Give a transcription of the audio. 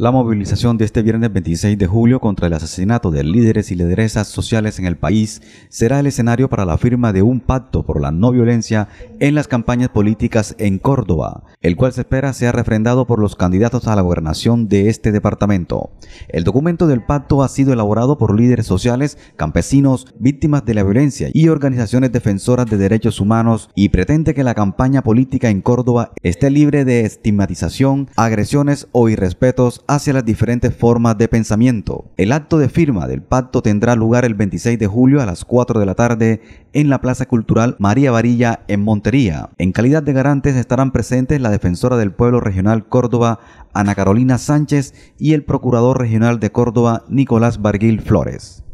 La movilización de este viernes 26 de julio contra el asesinato de líderes y lideresas sociales en el país será el escenario para la firma de un pacto por la no violencia en las campañas políticas en Córdoba, el cual se espera sea refrendado por los candidatos a la gobernación de este departamento. El documento del pacto ha sido elaborado por líderes sociales, campesinos, víctimas de la violencia y organizaciones defensoras de derechos humanos y pretende que la campaña política en Córdoba esté libre de estigmatización, agresiones o irrespetos hacia las diferentes formas de pensamiento. El acto de firma del pacto tendrá lugar el 26 de julio a las 4 de la tarde en la Plaza Cultural María Varilla en Montería. En calidad de garantes estarán presentes la defensora del pueblo regional Córdoba, Ana Carolina Sánchez, y el procurador regional de Córdoba, Nicolás Barguil Flores.